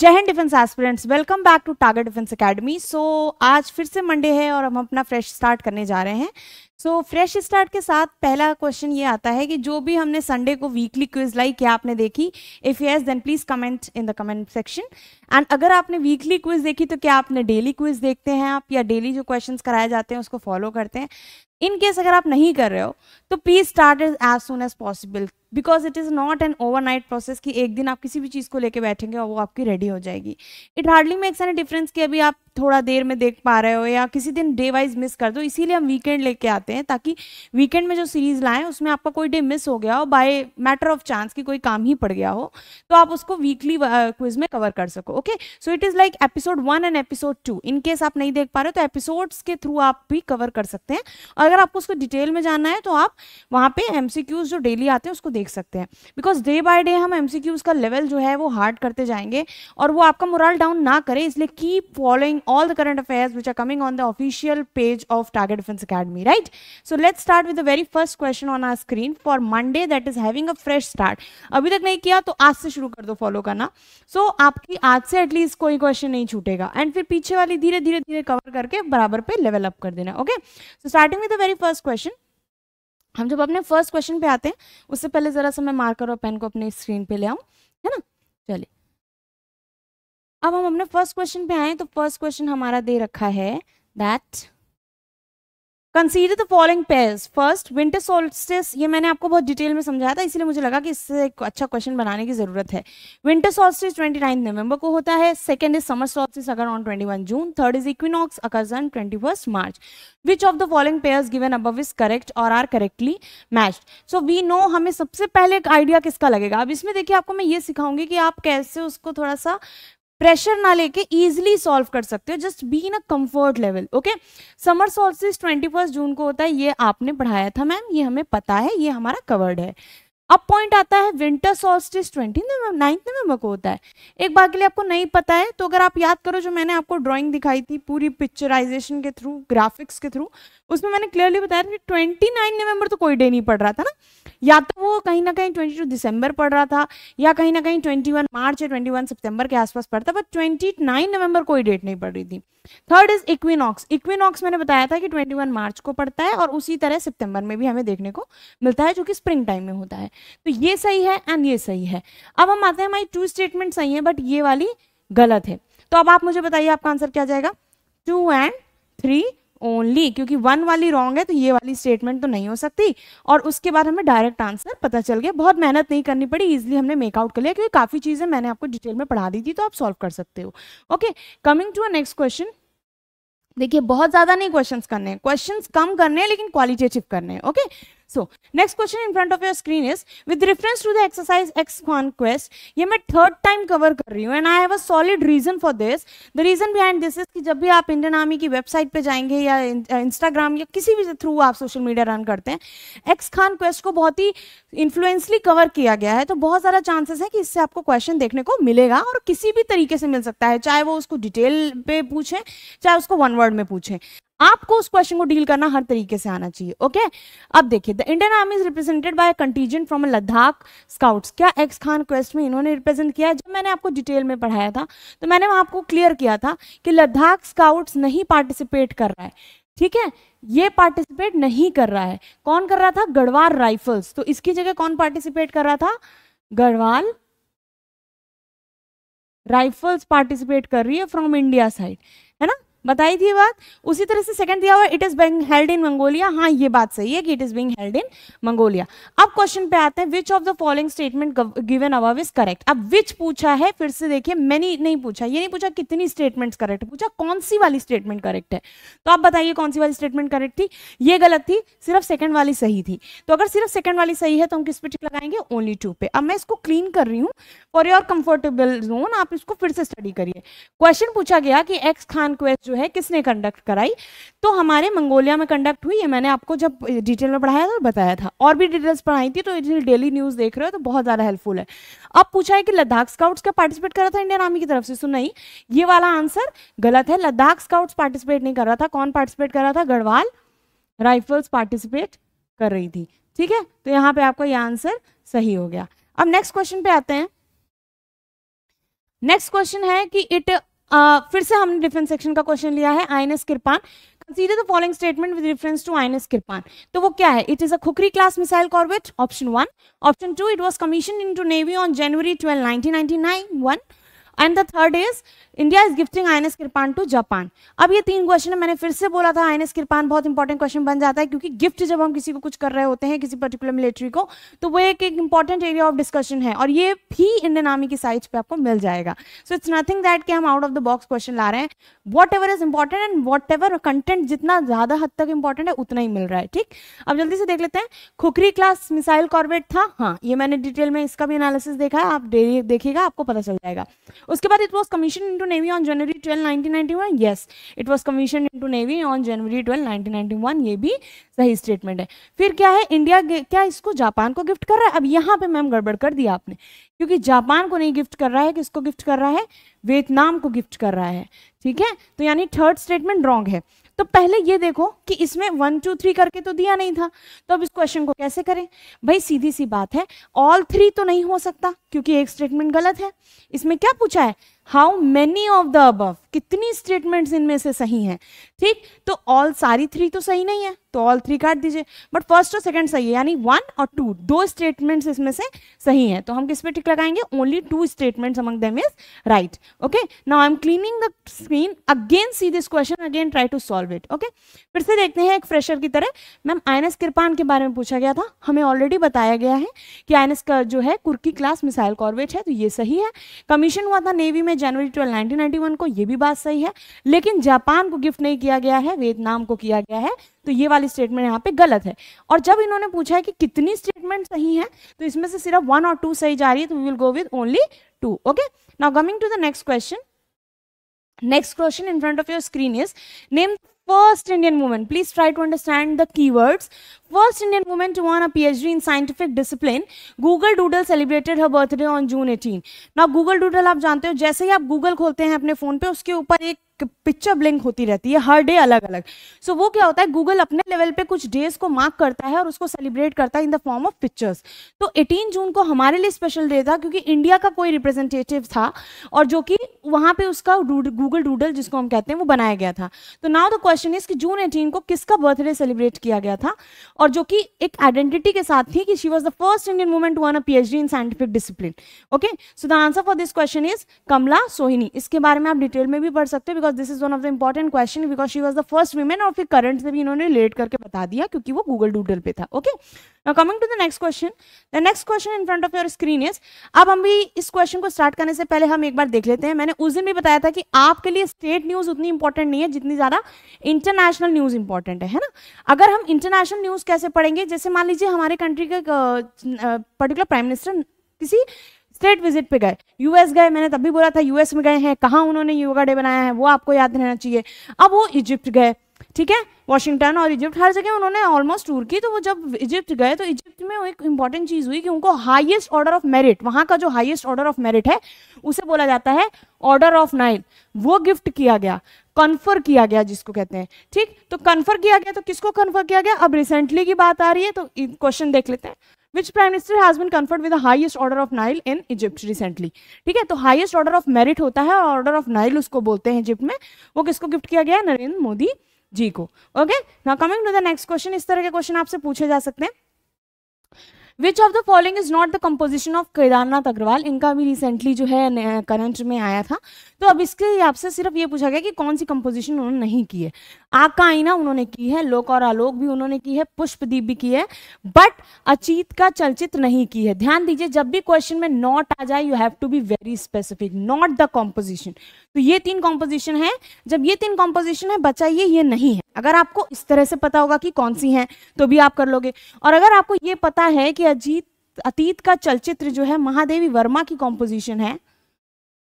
जय Hind defence aspirants welcome back to Target Defence Academy so आज फिर से मंडे है और हम अपना फ्रेश स्टार्ट करने जा रहे हैं सो फ्रेश स्टार्ट के साथ पहला क्वेश्चन ये आता है कि जो भी हमने संडे को वीकली क्विज लाई क्या आपने देखी if yes then please comment in the comment section and अगर आपने वीकली क्विज देखी तो क्या आपने डेली क्विज देखते हैं आप या डेली जो क्वेश्चन कराए जाते हैं उसको फॉलो करते हैं इन केस अगर आप नहीं कर रहे हो तो please start as soon as possible because it is not an overnight process कि एक दिन आप किसी भी चीज़ को लेके बैठेंगे और वो आपकी रेडी हो जाएगी it hardly makes an difference कि अभी आप थोड़ा देर में देख पा रहे हो या किसी दिन डे वाइज मिस कर दो इसीलिए हम वीकेंड लेके आते हैं ताकि वीकेंड में जो सीरीज लाएं उसमें आपका कोई डे मिस हो गया हो बाय मैटर ऑफ चांस कि कोई काम ही पड़ गया हो तो आप उसको वीकली क्विज uh, में कवर कर सको okay so it is like episode one and episode two in case आप नहीं देख पा रहे हो तो एपिसोड्स के थ्रू आप भी कवर कर सकते हैं और अगर आपको उसको डिटेल में जानना है तो आप वहाँ पे एम जो डेली आते हैं उसको देख देख सकते हैं बिकॉज डे बाय डे हम एम का लेवल जो है वो हार्ड करते जाएंगे और वो आपका मोरल डाउन ना करे इसलिए keep following all the current affairs which are coming on the official page of Target Defence Academy right so let start with the very first question on our screen for Monday that is having a fresh start अभी तक नहीं किया तो आज से शुरू कर दो फॉलो करना सो so, आपकी आज से एटलीस्ट कोई क्वेश्चन नहीं छूटेगा एंड फिर पीछे वाली धीरे धीरे धीरे कवर करके बराबर पे लेवल अप कर देना okay so starting with the very first question हम जब अपने फर्स्ट क्वेश्चन पे आते हैं उससे पहले ज़रा सा मैं मार्कर और पेन को अपने स्क्रीन पे ले आऊँ है ना चलिए अब हम अपने फर्स्ट क्वेश्चन पे आए तो फर्स्ट क्वेश्चन हमारा दे रखा है that consider the following pairs first winter solstice ये मैंने आपको बहुत डिटेल में समझाया था इसलिए मुझे लगा कि इससे एक अच्छा क्वेश्चन बनाने की जरूरत है विंटर सोल्स्टिस ट्वेंटी नाइन नवंबर को होता है सेकंड इज समर सोल्स्टिस अगर on twenty one June third is equinox occurs on twenty first March which of the following pairs given above is correct और are correctly matched so we know हमें सबसे पहले एक idea किसका लगेगा अब इसमें देखिए आपको मैं ये सिखाऊंगी कि आप कैसे उसको थोड़ा सा प्रेशर ना लेके इजिली सॉल्व कर सकते हो just be in a comfort level okay summer solstice twenty first June को होता है ये आपने पढ़ाया था मैम ये हमें पता है ये हमारा कवर्ड है अब पॉइंट आता है विंटर सॉल्स्टिस ट्वेंटी नवंबर नाइन्थ नवंबर को होता है एक बार के लिए आपको नहीं पता है तो अगर आप याद करो जो मैंने आपको ड्राइंग दिखाई थी पूरी पिक्चराइजेशन के थ्रू ग्राफिक्स के थ्रू उसमें मैंने क्लियरली बताया था कि ट्वेंटी नाइन नवंबर तो कोई डे नहीं पड़ रहा था ना या तो वो कहीं ना कहीं ट्वेंटी टू दिसंबर पड़ रहा था या कहीं ना कहीं ट्वेंटी वन मार्च या ट्वेंटी वन सितंबर के आसपास पड़ता बट ट्वेंटी नाइन नवंबर कोई डेट नहीं पड़ रही थी थर्ड इज इक्विनॉक्स इक्विनॉक्स मैंने बताया था कि ट्वेंटी वन मार्च को पड़ता है और उसी तरह सितंबर में भी हमें देखने को मिलता है जो कि स्प्रिंग टाइम में होता है तो ये सही है एंड ये सही है अब हम आते हैं हमारी टू स्टेटमेंट सही है बट ये वाली गलत है तो अब आप मुझे बताइए आपका आंसर क्या जाएगा टू एंड थ्री ओनली क्योंकि वन वाली रॉन्ग है तो ये वाली स्टेटमेंट तो नहीं हो सकती और उसके बाद हमें डायरेक्ट आंसर पता चल गया बहुत मेहनत नहीं करनी पड़ी इजिली हमने मेकआउट कर लिया क्योंकि काफ़ी चीज़ें मैंने आपको डिटेल में पढ़ा दी थी तो आप सॉल्व कर सकते हो okay coming to a next question देखिए बहुत ज़्यादा नहीं क्वेश्चंस करने हैं क्वेश्चंस कम करने हैं लेकिन क्वालिटेटिव करने हैं okay So next question in front of your screen is with reference to the exercise X conquest ये मैं third time cover कर रही हूँ and I have a solid reason for this. The reason behind this is कि जब भी आप Indian army की वेबसाइट पे जाएंगे या इंस्टाग्राम या किसी भी थ्रू आप सोशल मीडिया रन करते हैं एक्स खान क्वेस्ट को बहुत ही इन्फ्लुएंसली कवर किया गया है तो बहुत सारा चांसेस है कि इससे आपको क्वेश्चन देखने को मिलेगा और किसी भी तरीके से मिल सकता है चाहे वो उसको डिटेल पे पूछें चाहे उसको वन वर्ड में पूछें आपको उस क्वेश्चन को डील करना हर तरीके से आना चाहिए ओके अब देखिए the Indian Army is represented by contingent from Ladakh Scouts क्या एक्स खान क्वेस्ट में इन्होंने रिप्रेजेंट किया जब मैंने आपको डिटेल में पढ़ाया था तो मैंने वहां आपको क्लियर किया था कि लद्दाख स्काउट्स नहीं पार्टिसिपेट कर रहा है ठीक है ये पार्टिसिपेट नहीं कर रहा है कौन कर रहा था गढ़वाल राइफल्स तो इसकी जगह कौन पार्टिसिपेट कर रहा था गढ़वाल राइफल्स पार्टिसिपेट कर रही है फ्रॉम इंडिया साइड है ना बताई थी बात उसी तरह से सेकंड दिया हुआ it is being held in Mongolia हाँ ये बात सही है कि it is being held in Mongolia अब क्वेश्चन पे आते हैं which of the following statement given above is correct अब विच पूछा है फिर से देखिए मैंने नहीं पूछा ये नहीं पूछा कितनी स्टेटमेंट करेक्ट पूछा कौन सी वाली स्टेटमेंट करेक्ट है तो आप बताइए कौन सी वाली स्टेटमेंट करेक्ट थी ये गलत थी सिर्फ सेकंड वाली सही थी तो अगर सिर्फ सेकंड वाली सही है तो हम किस पे टिक लगाएंगे ओनली टू पे अब मैं इसको क्लीन कर रही हूँ फॉर योर कंफर्टेबल जोन आप इसको फिर से स्टडी करिए क्वेश्चन पूछा गया कि एक्स खान क्वेस्ट है किसने कंडक्ट कराई तो हमारे मंगोलिया में कंडक्ट हुई है मैंने आपको जब डिटेल में पढ़ाया था बताया था और भी डिटेल्स पढ़ाई थी तो डेली न्यूज़ देख रहे हो तो बहुत ज़्यादा हेल्पफुल है अब पूछा है कि लद्दाख स्काउट्स का पार्टिसिपेट करा था इंडियन आर्मी की तरफ से सुन नहीं ये वाला आंसर गलत है लद्दाख स्काउट्स पार्टिसिपेट नहीं कर रहा था कौन पार्टिसिपेट कर रहा था गढ़वाल राइफल्स पार्टिसिपेट कर रही थी ठीक है तो यहाँ पे आपका यह आंसर सही हो गया अब नेक्स्ट क्वेश्चन पे आते हैं नेक्स्ट क्वेश्चन है कि इट Uh, फिर से हमने डिफेंस सेक्शन का क्वेश्चन लिया है I Kirpan consider the following statement with reference to I Kirpan तो वो क्या है it is a Khukri class missile corvette option one option two it was commission into navy on January twelve nineteen ninety nine one and the third is India is gifting I Kirpan to Japan अब ये तीन question मैंने फिर से बोला था आई कृपान बहुत important question बन जाता है क्योंकि गिफ्ट जब हम किसी को कुछ कर रहे होते हैं किसी पर्टिकुलर मिलिट्री को तो वो एक एक इंपॉर्टेंट एरिया ऑफ डिस्कशन है और ये भी इंडियन आर्मी की साइज पे आपको मिल जाएगा सो इट्स नथिंग दैट कि हम out of the box question ला रहे हैं whatever is important and whatever content जितना ज्यादा हद तक इंपॉर्टेंट है उतना ही मिल रहा है ठीक अब जल्दी से देख लेते हैं खुखरी क्लास मिसाइल कॉर्बेट था हाँ ये मैंने डिटेल में इसका भी एनालिसिस देखा है आप देखिएगा आपको पता चल जाएगा उसके बाद it was commission into navy on January twelve nineteen ninety one yes it was commission into navy on January twelve nineteen ninety one ये भी सही स्टेटमेंट है फिर क्या है इंडिया क्या इसको जापान को गिफ्ट कर रहा है अब यहाँ पे मैम गड़बड़ कर दिया आपने क्योंकि जापान को नहीं गिफ्ट कर रहा है किसको गिफ्ट कर रहा है वियतनाम को गिफ्ट कर रहा है ठीक है तो यानी थर्ड स्टेटमेंट रॉन्ग है तो पहले ये देखो कि इसमें वन टू थ्री करके तो दिया नहीं था तो अब इस क्वेश्चन को कैसे करें भाई सीधी सी बात है ऑल थ्री तो नहीं हो सकता क्योंकि एक स्टेटमेंट गलत है इसमें क्या पूछा है how many of the above कितनी स्टेटमेंट्स इनमें से सही हैं ठीक तो ऑल सारी थ्री तो सही नहीं है तो ऑल थ्री काट दीजिए बट फर्स्ट और सेकंड सही है यानी वन और टू दो स्टेटमेंट्स इसमें से सही हैं तो हम किस पे टिक लगाएंगे only two statements among them is right okay now I am cleaning the screen again see this question again try to solve it okay फिर से देखते हैं एक फ्रेशर की तरह मैम आई कृपान के बारे में पूछा गया था हमें ऑलरेडी बताया गया है कि आई का जो है कुर्की क्लास मिसाइल कॉर्बेट है तो ये सही है कमीशन हुआ था नेवी में जनवरी ट्वेल्व नाइनटीन को ये भी बात सही है लेकिन जापान को गिफ्ट नहीं किया गया है वियतनाम को किया गया है तो ये वाली स्टेटमेंट यहाँ पे गलत है और जब इन्होंने पूछा है कि कितनी स्टेटमेंट सही है तो इसमें से सिर्फ वन और टू सही जा रही है तो we will go with only two okay now coming to the next question next question in front of your screen is name first Indian woman. Please try to understand the keywords First Indian woman to earn a PhD in scientific discipline, Google Doodle celebrated her birthday on June 18. Now Google Doodle आप जानते हो जैसे ही आप Google खोलते हैं अपने phone पे उसके ऊपर एक पिक्चर ब्लिंक होती रहती है हर डे अलग अलग सो so, वो क्या होता है गूगल अपने लेवल पे कुछ डेज को मार्क करता है और उसको सेलिब्रेट करता है in the form of pictures तो 18 जून को हमारे लिए स्पेशल डे था क्योंकि इंडिया का कोई रिप्रेजेंटेटिव था और जो कि वहां पे उसका गूगल डूडल जिसको हम कहते हैं वो बनाया गया था तो नाउ द क्वेश्चन इज कि जून एटीन को किसका बर्थडे सेलिब्रेट किया गया था और जो कि एक आइडेंटिटी के साथ थी कि she was the first Indian woman to earn a D in scientific discipline okay so the answer for this question is Kamala Sohonie इसके बारे में आप डिटेल में भी पढ़ सकते हो because this is one of the important question because she was the first woman और फिर करंट से भी इन्होंने रिलेट करके बता दिया क्योंकि वो गूगल डूडल पे था okay coming to the next question the next question in front of your screen is अब हम भी इस क्वेश्चन को स्टार्ट करने से पहले हम एक बार देख लेते हैं मैंने उस दिन भी बताया था कि आपके लिए स्टेट न्यूज उतनी इंपॉर्टेंट नहीं है जितनी ज्यादा इंटरनेशनल न्यूज इंपॉर्टेंट है ना अगर हम इंटरनेशनल न्यूज कैसे पढ़ेंगे जैसे मान लीजिए हमारे कंट्री के पर्टिकुलर प्राइम मिनिस्टर किसी स्टेट विजिट पे गए यूएस गए मैंने तभी बोला था यूएस में गए हैं कहाँ उन्होंने योगा डे बनाया है वो आपको याद रहना चाहिए अब वो इजिप्ट गए ठीक है वॉशिंगटन और इजिप्ट हर जगह उन्होंने ऑलमोस्ट टूर की तो वो जब इजिप्ट गए तो इजिप्ट में एक इंपॉर्टेंट चीज़ हुई कि उनको हाईएस्ट ऑर्डर ऑफ मेरिट वहाँ का जो हाईएस्ट ऑर्डर ऑफ मेरिट है उसे बोला जाता है ऑर्डर ऑफ नाइल वो गिफ्ट किया गया कन्फर किया गया जिसको कहते हैं ठीक तो कन्फर किया गया तो किसको कन्फर किया गया अब रिसेंटली की बात आ रही है तो क्वेश्चन देख लेते हैं which prime minister has been conferred with highest order of Nile in Egypt recently ठीक है तो हाईएस्ट ऑर्डर ऑफ मेरिट होता है और ऑर्डर ऑफ नाइल उसको बोलते हैं इजिप्ट में वो किसको गिफ्ट किया गया है नरेंद्र मोदी जी को okay now coming to the next question इस तरह के क्वेश्चन आपसे पूछे जा सकते हैं Which of the following is not the composition of Kedarnath Agarwal इनका भी रिसेंटली जो है करंट में आया था तो अब इसके आपसे सिर्फ ये पूछा गया कि कौन सी कंपोजिशन उन्होंने नहीं की है आग का आईना उन्होंने की है लोक और आलोक भी उन्होंने की है पुष्पदीप भी की है बट अचीत का चलचित्र नहीं की है ध्यान दीजिए जब भी क्वेश्चन में नॉट आ जाए you have to be very specific not the composition तो ये तीन कॉम्पोजिशन है जब ये तीन कॉम्पोजिशन है बचाइए ये नहीं है अगर आपको इस तरह से पता होगा कि कौन सी है तो भी आप कर लोगे और अगर आपको ये पता है कि अजीत अतीत का चलचित्र जो है महादेवी वर्मा की कॉम्पोजिशन है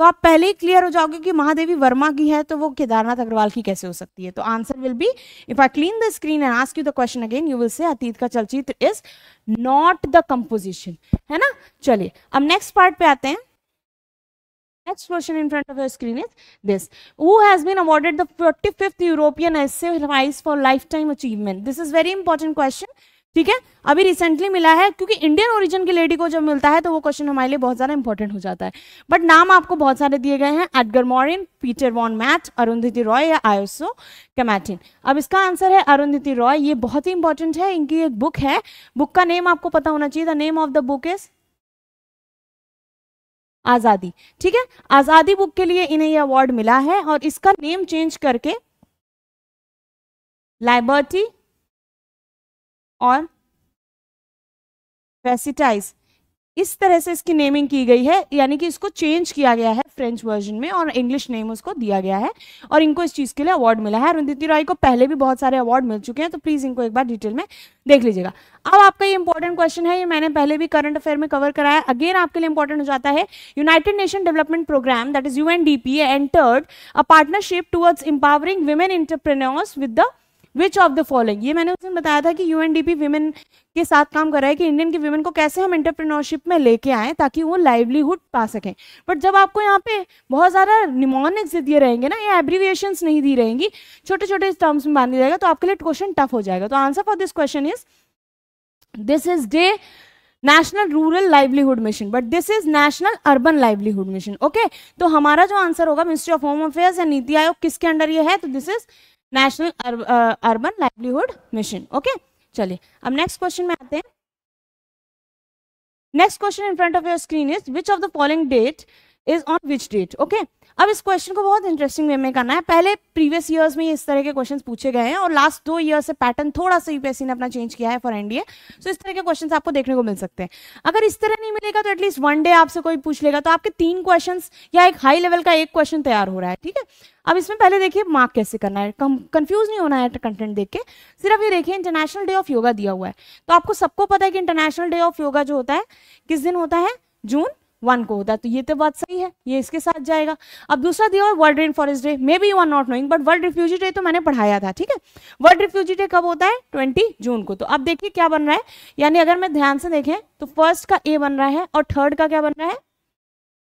तो आप पहले ही क्लियर हो जाओगे कि महादेवी वर्मा की है तो वो केदारनाथ अग्रवाल की कैसे हो सकती है तो answer will be if I clean the screen and ask you the question again you will say अतीत का चलचित्र इज नॉट द कंपोजिशन है ना चलिए अब नेक्स्ट पार्ट पे आते हैं next question in front of your screen is this who has been awarded the 45th european essay prize for lifetime achievement this is very important question ठीक है अभी रिसेंटली मिला है क्योंकि इंडियन ओरिजिन की लेडी को जब मिलता है तो वो क्वेश्चन हमारे लिए बहुत ज़्यादा इंपॉर्टेंट हो जाता है बट नाम आपको बहुत सारे दिए गए हैं एडगर मॉरिन पीटर वॉन मैट अरुंधति रॉय या आयोसो कैमैटिन अब इसका आंसर है अरुंधति रॉय ये बहुत ही इंपॉर्टेंट है इनकी एक बुक है बुक का नेम आपको पता होना चाहिए the name of the book is Azadi ठीक है आज़ादी बुक के लिए इन्हें यह अवार्ड मिला है और इसका नेम चेंज करके लाइबर्टी और वेसिटाइज इस तरह से इसकी नेमिंग की गई है यानी कि इसको चेंज किया गया है फ्रेंच वर्जन में और इंग्लिश नेम उसको दिया गया है और इनको इस चीज़ के लिए अवार्ड मिला है अरुंधति रॉय को पहले भी बहुत सारे अवार्ड मिल चुके हैं तो प्लीज़ इनको एक बार डिटेल में देख लीजिएगा अब आपका ये इंपॉर्टेंट क्वेश्चन है ये मैंने पहले भी करंट अफेयर में कवर कराया अगेन आपके लिए इंपॉर्टेंट हो जाता है United Nation Development Programme that is you entered a partnership towards empowering women entrepreneurs with the which of the following ये मैंने उस दिन बताया था कि यू एन डी पी के साथ काम कर रहा है कि इंडियन के वुमेन को कैसे हम एंटरप्रेन्योरशिप में लेके आए ताकि वो लाइवलीहुड पा सकें बट जब आपको यहाँ पे बहुत ज़्यादा निमोनिक्स दिए रहेंगे ना ये एब्रीविएशन नहीं दी रहेंगी छोटे छोटे टर्म्स में बांध दिया जाएगा तो आपके लिए क्वेश्चन टफ हो जाएगा तो answer for this question is this is day National Rural Livelihood Mission but this is National Urban Livelihood Mission okay तो हमारा जो आंसर होगा मिनिस्ट्री ऑफ होम अफेयर्स या नीति आयोग किसके अंडर ये है तो this is National Urban Livelihood Mission okay चलिए अब नेक्स्ट क्वेश्चन में आते हैं next question in front of your screen is which of the following date is on which date okay अब इस क्वेश्चन को बहुत इंटरेस्टिंग वे में करना है पहले प्रीवियस ईयर्स में इस तरह के क्वेश्चन पूछे गए हैं और लास्ट दो ईयर से पैटर्न थोड़ा सा यूपीएससी ने अपना चेंज किया है फॉर एनडीए सो इस तरह के क्वेश्चन आपको देखने को मिल सकते हैं अगर इस तरह नहीं मिलेगा तो एटलीस्ट वन डे आपसे कोई पूछ लेगा तो आपके तीन क्वेश्चन या एक हाई लेवल का एक क्वेश्चन तैयार हो रहा है ठीक है अब इसमें पहले देखिए मार्क कैसे करना है कंफ्यूज नहीं होना है कंटेंट देख के सिर्फ ये देखिए इंटरनेशनल डे ऑफ योगा दिया हुआ है तो आपको सबको पता है कि इंटरनेशनल डे ऑफ योगा जो होता है किस दिन होता है जून वन को होता है तो ये तो बात सही है ये इसके साथ जाएगा अब दूसरा दिया हुआ World Rainforest Day maybe you are not knowing but World Refugee Day तो मैंने पढ़ाया था ठीक है वर्ल्ड रिफ्यूजी डे कब होता है ट्वेंटी जून को तो अब देखिए क्या बन रहा है यानी अगर मैं ध्यान से देखें तो फर्स्ट का ए बन रहा है और थर्ड का क्या बन रहा है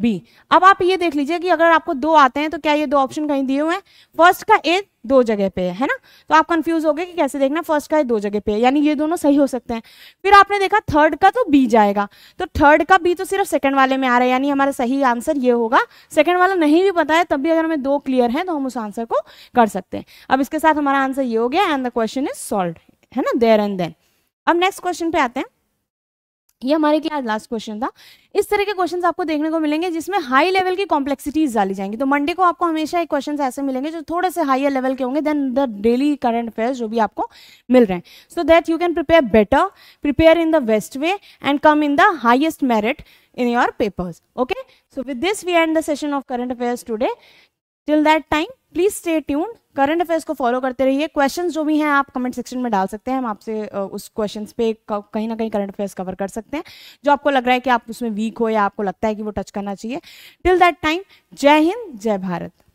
बी अब आप ये देख लीजिए कि अगर आपको दो आते हैं तो क्या ये दो ऑप्शन कहीं दिए हुए हैं फर्स्ट का ए दो जगह पे है ना तो आप कंफ्यूज हो गए कि कैसे देखना फर्स्ट का ए दो जगह पे है यानी ये दोनों सही हो सकते हैं फिर आपने देखा थर्ड का तो बी जाएगा तो थर्ड का बी तो सिर्फ सेकंड वाले में आ रहा है यानी हमारा सही आंसर ये होगा सेकंड वाला नहीं भी पता है तब भी अगर हमें दो क्लियर है तो हम उस आंसर को कर सकते हैं अब इसके साथ हमारा आंसर ये हो गया and the question is solve है ना देर एंड देन अब नेक्स्ट क्वेश्चन पे आते हैं ये हमारे क्या लास्ट क्वेश्चन था इस तरह के क्वेश्चंस आपको देखने को मिलेंगे जिसमें हाई लेवल की कॉम्प्लेक्सिटीज डाली जाएंगी तो मंडे को आपको हमेशा एक क्वेश्चन ऐसे मिलेंगे जो थोड़े से हाइयर लेवल के होंगे then the daily current affairs जो भी आपको मिल रहे हैं so that you can prepare better prepare in the best way and come in the highest merit in your papers okay so with this we end the session of current affairs today till that time please stay tune current affairs को follow करते रहिए questions जो भी हैं आप comment section में डाल सकते हैं हम आपसे उस क्वेश्चंस पे कहीं ना कहीं करंट अफेयर्स कवर कर सकते हैं जो आपको लग रहा है कि आप उसमें वीक हो या आपको लगता है कि वो टच करना चाहिए टिल दैट टाइम जय हिंद जय भारत